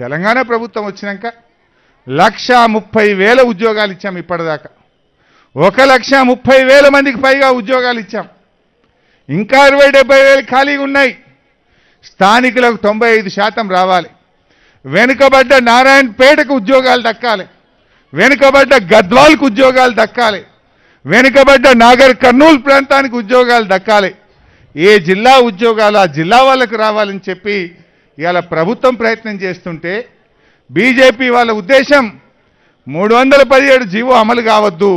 తెలంగాణ ప్రభుత్వం వచ్చినాక లక్ష ముప్పై వేల ఉద్యోగాలు ఇచ్చాం ఇప్పటిదాకా ఒక లక్ష ముప్పై వేల మందికి పైగా ఉద్యోగాలు ఇచ్చాం ఇంకా అరవై డెబ్బై వేలు ఖాళీగా ఉన్నాయి స్థానికులకు తొంభై ఐదు శాతం రావాలి వెనుకబడ్డ నారాయణపేటకు ఉద్యోగాలు దక్కాలి వెనుకబడ్డ గద్వాల్కు ఉద్యోగాలు దక్కాలి వెనుకబడ్డ నాగర్ కర్నూలు ప్రాంతానికి ఉద్యోగాలు దక్కాలి ఏ జిల్లా ఉద్యోగాలు ఆ జిల్లా వాళ్ళకు రావాలని చెప్పి ఇవాళ ప్రభుత్వం ప్రయత్నం చేస్తుంటే బీజేపీ వాళ్ళ ఉద్దేశం మూడు వందల పదిహేడు జీవో అమలు కావద్దు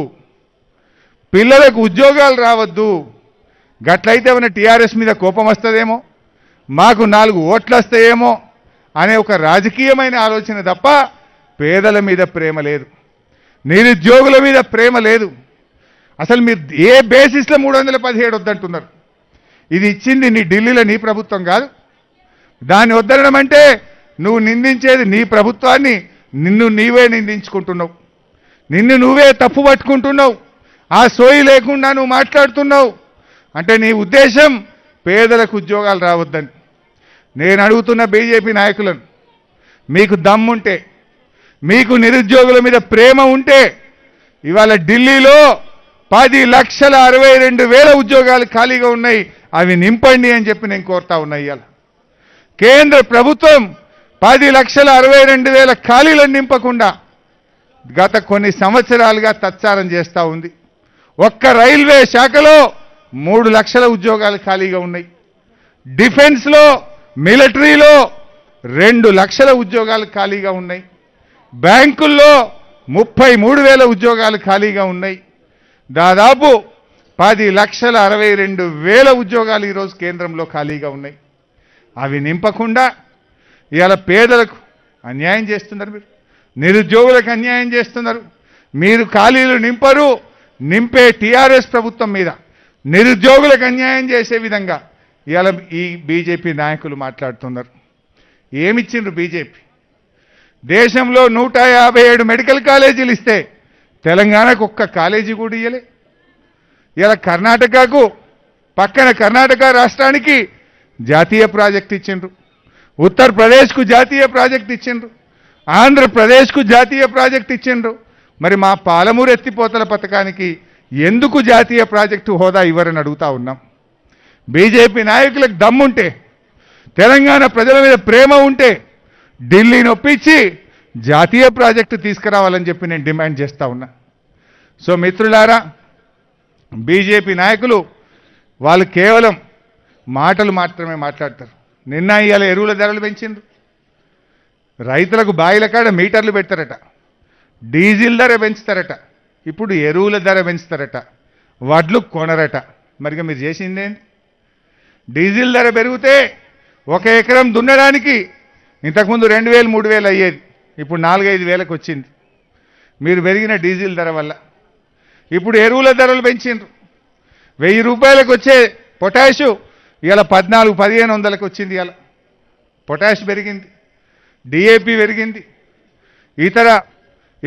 పిల్లలకు ఉద్యోగాలు రావద్దు గట్లయితే మన టీఆర్ఎస్ మీద కోపం వస్తుందేమో మాకు నాలుగు ఓట్లు వస్తాయేమో అనే ఒక రాజకీయమైన ఆలోచన తప్ప పేదల మీద ప్రేమ లేదు నిరుద్యోగుల మీద ప్రేమ లేదు అసలు మీరు ఏ బేసిస్లో మూడు వందల పదిహేడు వద్దంటున్నారు ఇది ఇచ్చింది నీ ఢిల్లీలో నీ ప్రభుత్వం కాదు దాన్ని వద్దనడం అంటే నువ్వు నిందించేది నీ ప్రభుత్వాన్ని నిన్ను నీవే నిందించుకుంటున్నావు నిన్ను నువ్వే తప్పు పట్టుకుంటున్నావు ఆ సోయి లేకుండా నువ్వు మాట్లాడుతున్నావు అంటే నీ ఉద్దేశం పేదలకు ఉద్యోగాలు రావద్దని నేను అడుగుతున్న బీజేపీ నాయకులను మీకు దమ్ముంటే మీకు నిరుద్యోగుల మీద ప్రేమ ఉంటే ఇవాళ ఢిల్లీలో పది లక్షల అరవై రెండు వేల ఉద్యోగాలు ఖాళీగా ఉన్నాయి అవి నింపండి అని చెప్పి నేను కోరుతా ఉన్నాయి ఇవాళ కేంద్ర ప్రభుత్వం పది లక్షల అరవై రెండు వేల ఖాళీలను నింపకుండా గత కొన్ని సంవత్సరాలుగా తత్సారం చేస్తూ ఉంది ఒక్క రైల్వే శాఖలో మూడు లక్షల ఉద్యోగాలు ఖాళీగా ఉన్నాయి డిఫెన్స్లో మిలిటరీలో రెండు లక్షల ఉద్యోగాలు ఖాళీగా ఉన్నాయి బ్యాంకుల్లో ముప్పై మూడు వేల ఉద్యోగాలు ఖాళీగా ఉన్నాయి దాదాపు పది లక్షల అరవై రెండు వేల ఉద్యోగాలు ఈరోజు కేంద్రంలో ఖాళీగా ఉన్నాయి అవి నింపకుండా ఇవాళ పేదలకు అన్యాయం చేస్తున్నారు మీరు నిరుద్యోగులకు అన్యాయం చేస్తున్నారు మీరు ఖాళీలు నింపరు నింపే టీఆర్ఎస్ ప్రభుత్వం మీద నిరుద్యోగులకు అన్యాయం చేసే విధంగా ఇవాళ ఈ బీజేపీ నాయకులు మాట్లాడుతున్నారు ఏమిచ్చిండ్రు బీజేపీ దేశంలో నూట మెడికల్ కాలేజీలు ఇస్తే తెలంగాణకు ఒక్క కాలేజీ కూడా ఇవ్వలే ఇలా కర్ణాటకకు పక్కన కర్ణాటక రాష్ట్రానికి జాతీయ ప్రాజెక్ట్ ఇచ్చిండ్రు ఉత్తరప్రదేశ్కు జాతీయ ప్రాజెక్ట్ ఇచ్చిండ్రు ఆంధ్రప్రదేశ్కు జాతీయ ప్రాజెక్ట్ ఇచ్చిండ్రు మరి మా పాలమూరు ఎత్తిపోతల పథకానికి ఎందుకు జాతీయ ప్రాజెక్టు హోదా ఇవ్వరని అడుగుతా ఉన్నాం బీజేపీ నాయకులకు దమ్ముంటే తెలంగాణ ప్రజల మీద ప్రేమ ఉంటే ఢిల్లీ నొప్పించి జాతీయ ప్రాజెక్టు తీసుకురావాలని చెప్పి నేను డిమాండ్ చేస్తూ ఉన్నా సో మిత్రులారా బీజేపీ నాయకులు వాళ్ళు కేవలం మాటలు మాత్రమే మాట్లాడతారు నిన్న ఇవాళ ఎరువుల ధరలు పెంచిండ్రు రైతులకు బాయిల కాడ మీటర్లు పెడతారట డీజిల్ ధర పెంచుతారట ఇప్పుడు ఎరువుల ధర పెంచుతారట వడ్లు కొనరట మరిగా మీరు చేసిందేంటి డీజిల్ ధర పెరిగితే ఒక ఎకరం దున్నడానికి ఇంతకుముందు రెండు వేలు మూడు వేలు అయ్యేది ఇప్పుడు నాలుగైదు వేలకు వచ్చింది మీరు పెరిగిన డీజిల్ ధర వల్ల ఇప్పుడు ఎరువుల ధరలు పెంచిండ్రు వెయ్యి రూపాయలకు వచ్చే పొటాషు ఇవాళ పద్నాలుగు పదిహేను వందలకు వచ్చింది ఇవాళ పొటాష్ పెరిగింది డిఏపి పెరిగింది ఇతర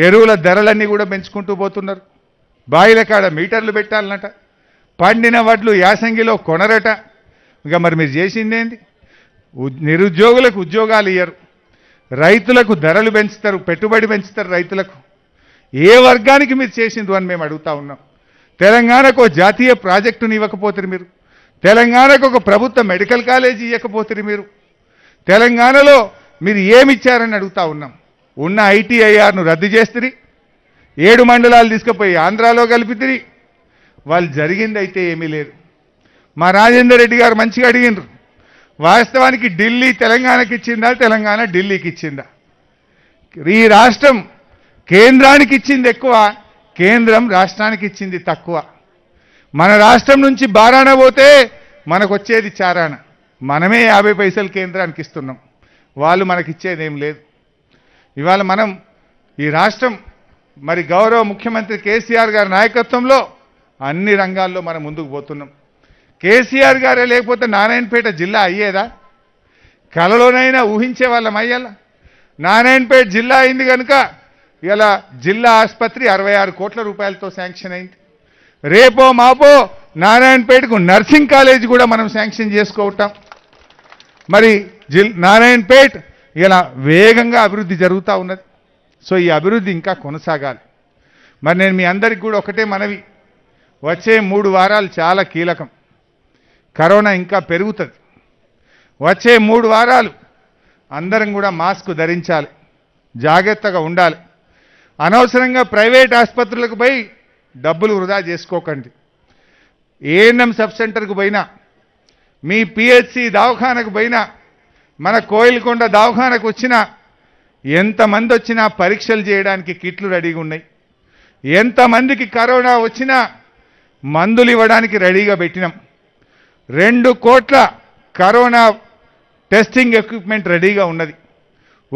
ఎరువుల ధరలన్నీ కూడా పెంచుకుంటూ పోతున్నారు బాయిల కాడ మీటర్లు పెట్టాలన్నట పండిన వడ్లు యాసంగిలో కొనరట ఇక మరి మీరు చేసిందేంటి నిరుద్యోగులకు ఉద్యోగాలు ఇయ్యరు రైతులకు ధరలు పెంచుతారు పెట్టుబడి పెంచుతారు రైతులకు ఏ వర్గానికి మీరు చేసిందో అని మేము అడుగుతా ఉన్నాం తెలంగాణకు జాతీయ ప్రాజెక్టుని ఇవ్వకపోతారు మీరు తెలంగాణకు ఒక ప్రభుత్వ మెడికల్ కాలేజీ ఇవ్వకపోతే మీరు తెలంగాణలో మీరు ఏమిచ్చారని అడుగుతా ఉన్నాం ఉన్న ఐటీఐఆర్ను రద్దు చేస్తుంది ఏడు మండలాలు తీసుకుపోయి ఆంధ్రాలో కలిపితిరి వాళ్ళు జరిగింది అయితే ఏమీ లేదు మా రాజేందర్ రెడ్డి గారు మంచిగా అడిగినారు వాస్తవానికి ఢిల్లీ తెలంగాణకి ఇచ్చిందా తెలంగాణ ఢిల్లీకి ఇచ్చిందా ఈ రాష్ట్రం కేంద్రానికి ఇచ్చింది ఎక్కువ కేంద్రం రాష్ట్రానికి ఇచ్చింది తక్కువ మన రాష్ట్రం నుంచి బారాన పోతే మనకు వచ్చేది చారాన మనమే యాభై పైసలు కేంద్రానికి ఇస్తున్నాం వాళ్ళు మనకిచ్చేది ఏం లేదు ఇవాళ మనం ఈ రాష్ట్రం మరి గౌరవ ముఖ్యమంత్రి కేసీఆర్ గారి నాయకత్వంలో అన్ని రంగాల్లో మనం ముందుకు పోతున్నాం కేసీఆర్ గారే లేకపోతే నారాయణపేట జిల్లా అయ్యేదా కలలోనైనా ఊహించే వాళ్ళం అయ్యాల నారాయణపేట జిల్లా అయింది కనుక ఇలా జిల్లా ఆసుపత్రి అరవై కోట్ల రూపాయలతో శాంక్షన్ అయింది రేపో మాపో నారాయణపేటకు నర్సింగ్ కాలేజ్ కూడా మనం శాంక్షన్ చేసుకోవటం మరి జిల్ నారాయణపేట్ ఇలా వేగంగా అభివృద్ధి జరుగుతూ ఉన్నది సో ఈ అభివృద్ధి ఇంకా కొనసాగాలి మరి నేను మీ అందరికి కూడా ఒకటే మనవి వచ్చే మూడు వారాలు చాలా కీలకం కరోనా ఇంకా పెరుగుతుంది వచ్చే మూడు వారాలు అందరం కూడా మాస్క్ ధరించాలి జాగ్రత్తగా ఉండాలి అనవసరంగా ప్రైవేట్ ఆసుపత్రులకు పోయి డబ్బులు వృధా చేసుకోకండి ఏఎన్ఎం సబ్ సెంటర్కు పోయినా మీ పిహెచ్సి దవాఖానకు పోయినా మన కోయిల్కొండ దవాఖానకు వచ్చినా ఎంతమంది వచ్చినా పరీక్షలు చేయడానికి కిట్లు రెడీగా ఉన్నాయి ఎంతమందికి కరోనా వచ్చినా మందులు ఇవ్వడానికి రెడీగా పెట్టినాం రెండు కోట్ల కరోనా టెస్టింగ్ ఎక్విప్మెంట్ రెడీగా ఉన్నది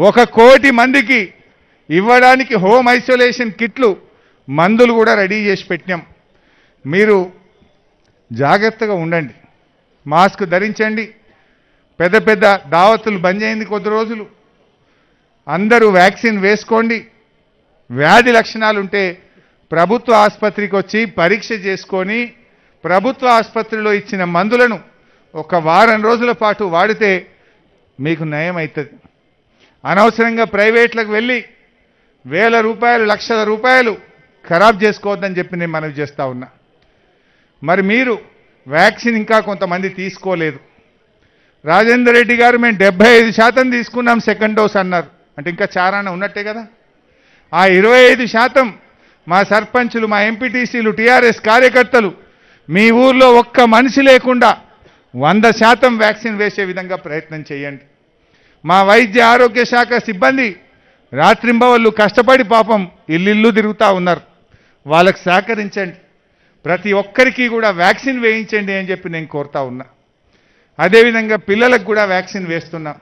ఒక కోటి మందికి ఇవ్వడానికి హోమ్ ఐసోలేషన్ కిట్లు మందులు కూడా రెడీ చేసి పెట్టినాం మీరు జాగ్రత్తగా ఉండండి మాస్క్ ధరించండి పెద్ద పెద్ద దావతులు బంద్ అయింది కొద్ది రోజులు అందరూ వ్యాక్సిన్ వేసుకోండి వ్యాధి లక్షణాలు ఉంటే ప్రభుత్వ ఆసుపత్రికి వచ్చి పరీక్ష చేసుకొని ప్రభుత్వ ఆసుపత్రిలో ఇచ్చిన మందులను ఒక వారం రోజుల పాటు వాడితే మీకు నయం అవుతుంది అనవసరంగా ప్రైవేట్లకు వెళ్ళి వేల రూపాయలు లక్షల రూపాయలు ఖరాబ్ చేసుకోవద్దని చెప్పి నేను మనవి చేస్తూ ఉన్నా మరి మీరు వ్యాక్సిన్ ఇంకా కొంతమంది తీసుకోలేదు రాజేందర్ రెడ్డి గారు మేము డెబ్బై ఐదు శాతం తీసుకున్నాం సెకండ్ డోస్ అన్నారు అంటే ఇంకా చారాన ఉన్నట్టే కదా ఆ ఇరవై ఐదు శాతం మా సర్పంచులు మా ఎంపీటీసీలు టీఆర్ఎస్ కార్యకర్తలు మీ ఊర్లో ఒక్క మనిషి లేకుండా వంద శాతం వ్యాక్సిన్ వేసే విధంగా ప్రయత్నం చేయండి మా వైద్య ఆరోగ్య శాఖ సిబ్బంది రాత్రింబవళ్ళు కష్టపడి పాపం ఇల్లు తిరుగుతూ ఉన్నారు వాళ్ళకు సహకరించండి ప్రతి ఒక్కరికి కూడా వ్యాక్సిన్ వేయించండి అని చెప్పి నేను కోరుతా ఉన్నా అదేవిధంగా పిల్లలకు కూడా వ్యాక్సిన్ వేస్తున్నాం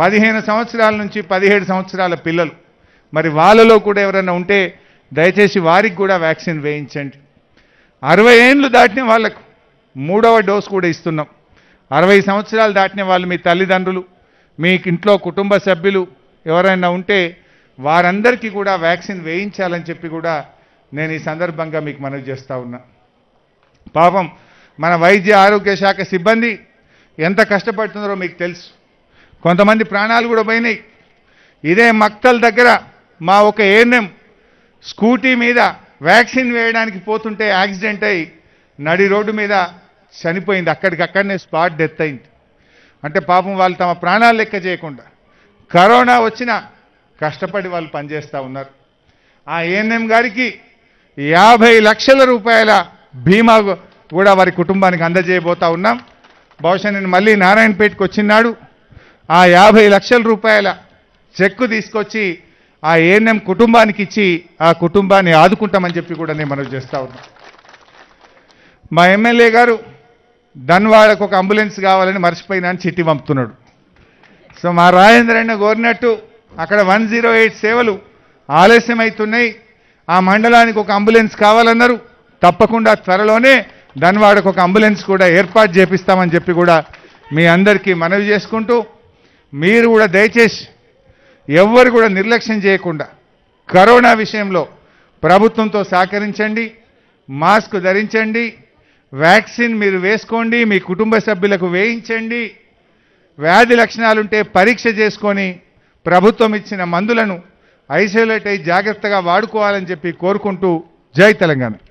పదిహేను సంవత్సరాల నుంచి పదిహేడు సంవత్సరాల పిల్లలు మరి వాళ్ళలో కూడా ఎవరైనా ఉంటే దయచేసి వారికి కూడా వ్యాక్సిన్ వేయించండి అరవై ఏండ్లు దాటిన వాళ్ళకు మూడవ డోస్ కూడా ఇస్తున్నాం అరవై సంవత్సరాలు దాటిన వాళ్ళు మీ తల్లిదండ్రులు మీ ఇంట్లో కుటుంబ సభ్యులు ఎవరైనా ఉంటే వారందరికీ కూడా వ్యాక్సిన్ వేయించాలని చెప్పి కూడా నేను ఈ సందర్భంగా మీకు మనవి చేస్తూ ఉన్నా పాపం మన వైద్య ఆరోగ్య శాఖ సిబ్బంది ఎంత కష్టపడుతున్నారో మీకు తెలుసు కొంతమంది ప్రాణాలు కూడా పోయినాయి ఇదే మక్తల్ దగ్గర మా ఒక ఏఎన్ఎం స్కూటీ మీద వ్యాక్సిన్ వేయడానికి పోతుంటే యాక్సిడెంట్ అయ్యి నడి రోడ్డు మీద చనిపోయింది అక్కడికక్కడనే స్పాట్ డెత్ అయింది అంటే పాపం వాళ్ళు తమ ప్రాణాలు లెక్క చేయకుండా కరోనా వచ్చినా కష్టపడి వాళ్ళు పనిచేస్తూ ఉన్నారు ఆ ఏఎన్ఎం గారికి యాభై లక్షల రూపాయల భీమా కూడా వారి కుటుంబానికి అందజేయబోతా ఉన్నాం బహుశా నేను మళ్ళీ నారాయణపేటకు వచ్చినాడు ఆ యాభై లక్షల రూపాయల చెక్కు తీసుకొచ్చి ఆ ఏఎన్ఎం కుటుంబానికి ఇచ్చి ఆ కుటుంబాన్ని ఆదుకుంటామని చెప్పి కూడా నేను మనవి చేస్తా ఉన్నాం మా ఎమ్మెల్యే గారు ధన్వాడకు ఒక అంబులెన్స్ కావాలని మర్చిపోయినా అని చిట్టి పంపుతున్నాడు సో మా రాజేంద్ర అన్న కోరినట్టు అక్కడ వన్ జీరో ఎయిట్ సేవలు ఆలస్యం అవుతున్నాయి ఆ మండలానికి ఒక అంబులెన్స్ కావాలన్నారు తప్పకుండా త్వరలోనే ధన్వాడకు ఒక అంబులెన్స్ కూడా ఏర్పాటు చేపిస్తామని చెప్పి కూడా మీ అందరికీ మనవి చేసుకుంటూ మీరు కూడా దయచేసి ఎవ్వరు కూడా నిర్లక్ష్యం చేయకుండా కరోనా విషయంలో ప్రభుత్వంతో సహకరించండి మాస్క్ ధరించండి వ్యాక్సిన్ మీరు వేసుకోండి మీ కుటుంబ సభ్యులకు వేయించండి వ్యాధి లక్షణాలుంటే పరీక్ష చేసుకొని ప్రభుత్వం ఇచ్చిన మందులను ఐసోలేట్ అయి జాగ్రత్తగా వాడుకోవాలని చెప్పి కోరుకుంటూ జై తెలంగాణ